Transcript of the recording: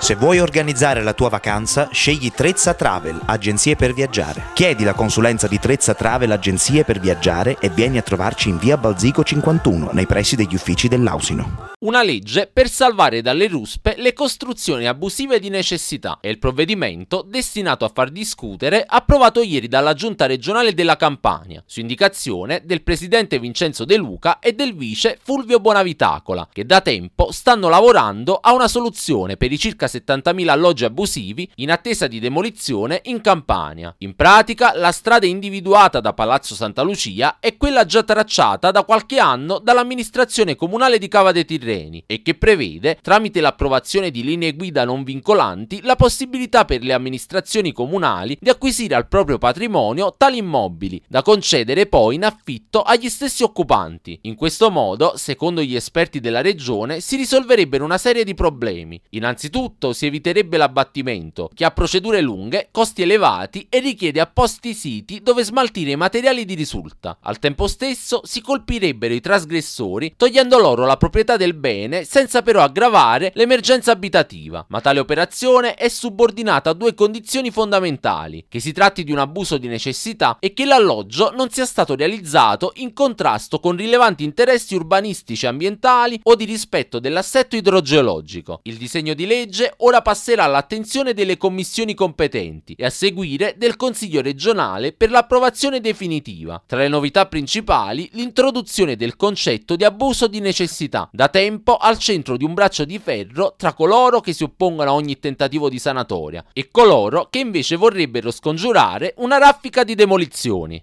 Se vuoi organizzare la tua vacanza, scegli Trezza Travel, agenzie per viaggiare. Chiedi la consulenza di Trezza Travel, agenzie per viaggiare e vieni a trovarci in via Balzico 51, nei pressi degli uffici dell'Ausino una legge per salvare dalle ruspe le costruzioni abusive di necessità e il provvedimento destinato a far discutere approvato ieri dalla giunta regionale della Campania su indicazione del presidente Vincenzo De Luca e del vice Fulvio Bonavitacola che da tempo stanno lavorando a una soluzione per i circa 70.000 alloggi abusivi in attesa di demolizione in Campania. In pratica la strada individuata da Palazzo Santa Lucia è quella già tracciata da qualche anno dall'amministrazione comunale di Cava de Tirreno terreni e che prevede, tramite l'approvazione di linee guida non vincolanti, la possibilità per le amministrazioni comunali di acquisire al proprio patrimonio tali immobili, da concedere poi in affitto agli stessi occupanti. In questo modo, secondo gli esperti della regione, si risolverebbero una serie di problemi. Innanzitutto si eviterebbe l'abbattimento, che ha procedure lunghe, costi elevati e richiede apposti siti dove smaltire i materiali di risulta. Al tempo stesso si colpirebbero i trasgressori togliendo loro la proprietà del bene, senza però aggravare l'emergenza abitativa, ma tale operazione è subordinata a due condizioni fondamentali, che si tratti di un abuso di necessità e che l'alloggio non sia stato realizzato in contrasto con rilevanti interessi urbanistici e ambientali o di rispetto dell'assetto idrogeologico. Il disegno di legge ora passerà all'attenzione delle commissioni competenti e a seguire del Consiglio regionale per l'approvazione definitiva. Tra le novità principali l'introduzione del concetto di abuso di necessità, da tempo tempo al centro di un braccio di ferro tra coloro che si oppongono a ogni tentativo di sanatoria e coloro che invece vorrebbero scongiurare una raffica di demolizioni.